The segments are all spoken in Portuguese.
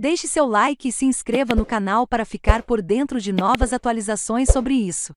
Deixe seu like e se inscreva no canal para ficar por dentro de novas atualizações sobre isso.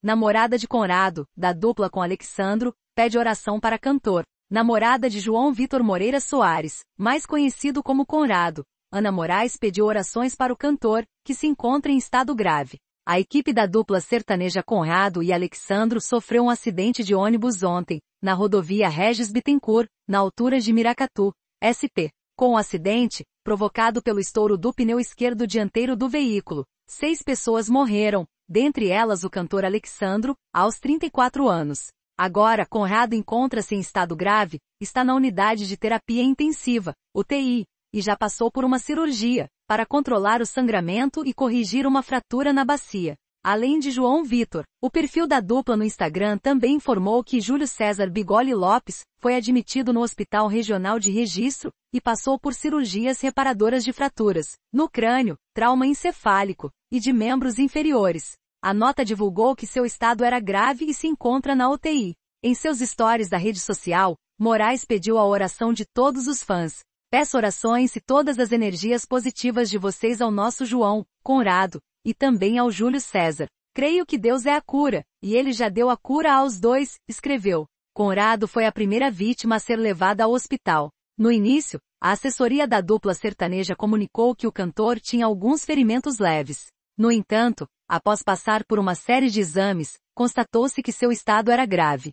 Namorada de Conrado, da dupla com Alexandro, pede oração para cantor. Namorada de João Vitor Moreira Soares, mais conhecido como Conrado, Ana Moraes pediu orações para o cantor, que se encontra em estado grave. A equipe da dupla sertaneja Conrado e Alexandro sofreu um acidente de ônibus ontem, na rodovia Regis Bittencourt, na altura de Miracatu, SP. Com o acidente, provocado pelo estouro do pneu esquerdo dianteiro do veículo, seis pessoas morreram, dentre elas o cantor Alexandro, aos 34 anos. Agora, Conrado encontra-se em estado grave, está na unidade de terapia intensiva, UTI, e já passou por uma cirurgia, para controlar o sangramento e corrigir uma fratura na bacia. Além de João Vitor, o perfil da dupla no Instagram também informou que Júlio César Bigoli Lopes foi admitido no Hospital Regional de Registro e passou por cirurgias reparadoras de fraturas no crânio, trauma encefálico e de membros inferiores. A nota divulgou que seu estado era grave e se encontra na UTI. Em seus stories da rede social, Moraes pediu a oração de todos os fãs. Peço orações e todas as energias positivas de vocês ao nosso João, Conrado, e também ao Júlio César. Creio que Deus é a cura, e ele já deu a cura aos dois, escreveu. Conrado foi a primeira vítima a ser levada ao hospital. No início, a assessoria da dupla sertaneja comunicou que o cantor tinha alguns ferimentos leves. No entanto, após passar por uma série de exames, constatou-se que seu estado era grave.